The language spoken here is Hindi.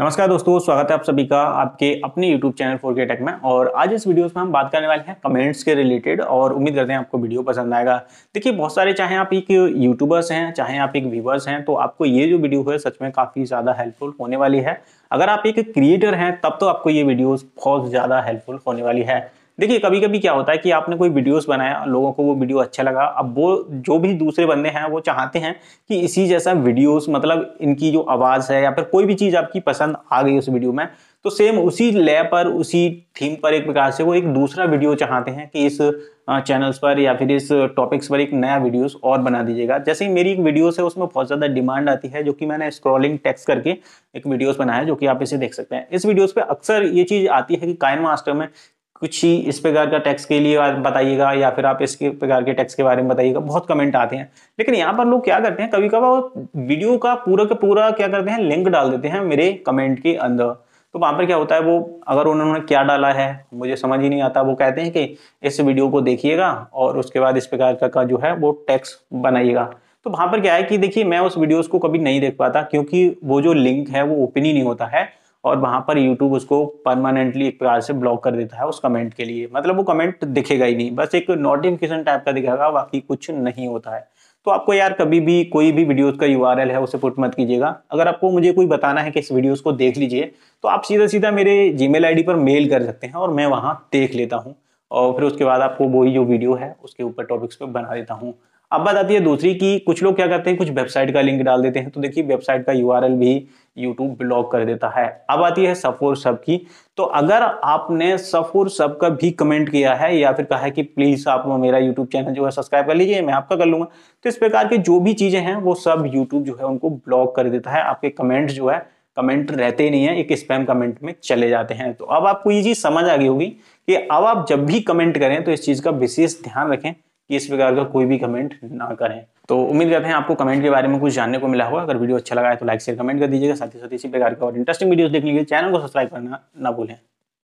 नमस्कार दोस्तों स्वागत है आप सभी का आपके अपने YouTube channel four K tech में और आज इस वीडियो में हम बात करने वाले हैं कमेंट्स के रिलेटेड और उम्मीद करते हैं आपको वीडियो पसंद आएगा देखिए बहुत सारे चाहे आप एक यूट्यूबर्स हैं चाहे आप एक व्यूवर्स हैं तो आपको ये जो वीडियो है सच में काफ़ी ज़्यादा हेल्पफुल होने वाली है अगर आप एक क्रिएटर हैं तब तो आपको ये वीडियो बहुत ज़्यादा हेल्पफुल होने वाली है देखिए कभी कभी क्या होता है कि आपने कोई वीडियोस बनाया लोगों को वो वीडियो अच्छा लगा अब वो जो भी दूसरे बंदे हैं वो चाहते हैं कि इसी जैसा वीडियोस मतलब इनकी जो आवाज़ है या फिर कोई भी चीज़ आपकी पसंद आ गई उस वीडियो में तो सेम उसी लय पर उसी थीम पर एक प्रकार से वो एक दूसरा वीडियो चाहते हैं कि इस चैनल्स पर या फिर इस टॉपिक्स पर एक नया वीडियोस और बना दीजिएगा जैसे ही मेरी एक वीडियोस है उसमें बहुत ज़्यादा डिमांड आती है जो कि मैंने स्क्रॉलिंग टेक्स करके एक वीडियोस बनाया है जो कि आप इसे देख सकते हैं इस वीडियोस पे अक्सर ये चीज़ आती है कि कायन मास्टर में कुछ ही इस प्रकार का टैक्स के लिए बताइएगा या फिर आप इसके प्रकार के टैक्स के बारे में बताइएगा बहुत कमेंट आते हैं लेकिन यहाँ पर लोग क्या करते हैं कभी कभार वीडियो का पूरा का पूरा क्या करते हैं लिंक डाल देते हैं मेरे कमेंट के अंदर तो वहाँ पर क्या होता है वो अगर उन्होंने क्या डाला है मुझे समझ ही नहीं आता वो कहते हैं कि इस वीडियो को देखिएगा और उसके बाद इस प्रकार का, जो है वो टैक्स बनाइएगा तो वहाँ पर क्या है कि देखिए मैं उस वीडियोज को कभी नहीं देख पाता क्योंकि वो जो लिंक है वो ओपन ही नहीं होता है और वहां पर यूट्यूब उसको परमानेंटली एक प्रकार से ब्लॉक कर देता है उस कमेंट के लिए मतलब वो कमेंट दिखेगा ही नहीं बस एक नोटिफिकेशन टाइप का दिखेगा बाकी कुछ नहीं होता है तो आपको यार कभी भी कोई भी वीडियोस का यू है उसे पुट मत कीजिएगा अगर आपको मुझे कोई बताना है कि इस वीडियोस को देख लीजिए तो आप सीधा सीधा मेरे जी मेल पर मेल कर सकते हैं और मैं वहाँ देख लेता हूँ और फिर उसके बाद आपको वही जो वीडियो है उसके ऊपर टॉपिक्स पर बना देता हूँ अब बात आती है दूसरी की कुछ लोग क्या करते हैं कुछ वेबसाइट का लिंक डाल देते हैं तो देखिए वेबसाइट का यू भी यूट्यूब ब्लॉक कर देता है अब आती है सफोर सब की तो अगर आपने सफोर सब का भी कमेंट किया है या फिर कहा है कि प्लीज़ आप मेरा यूट्यूब चैनल जो है सब्सक्राइब कर लीजिए मैं आपका कर लूंगा तो इस प्रकार के जो भी चीज़ें हैं वो सब यूट्यूब जो है उनको ब्लॉक कर देता है आपके कमेंट जो है कमेंट रहते ही नहीं है एक स्पैम कमेंट में चले जाते हैं तो अब आपको ये चीज़ समझ आ गई होगी कि अब आप जब भी कमेंट करें तो इस चीज़ का विशेष ध्यान रखें कि इस प्रकार का कोई भी कमेंट ना करें तो उम्मीद करते हैं आपको कमेंट के बारे में कुछ जानने को मिला होगा अगर वीडियो अच्छा लगा है तो लाइक शेयर कमेंट कर दीजिएगा साथ ही साथ इसी प्रकार के और इंटरेस्टिंग वीडियोस देखने के लिए चैनल को सब्सक्राइब करना ना भूलें